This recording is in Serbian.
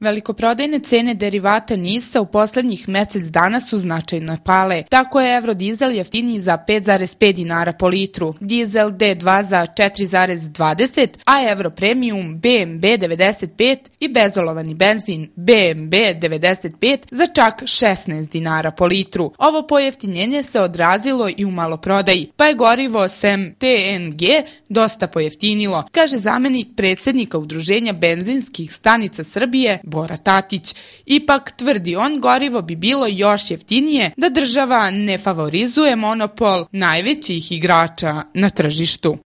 Velikoprodajne cene derivata NIS-a u poslednjih mesec dana su značajno pale. Tako je evrodizel jeftiniji za 5,5 dinara po litru, dizel D2 za 4,20, a evro premium BMB 95 i bezolovani benzin BMB 95 za čak 16 dinara po litru. Ovo pojeftinjenje se odrazilo i u maloprodaji, pa je gorivo sem TNG dosta pojeftinilo, kaže zamenik predsednika Udruženja benzinskih stanica Srbije Bora Tatić. Ipak, tvrdi on, gorivo bi bilo još jeftinije da država ne favorizuje monopol najvećih igrača na tržištu.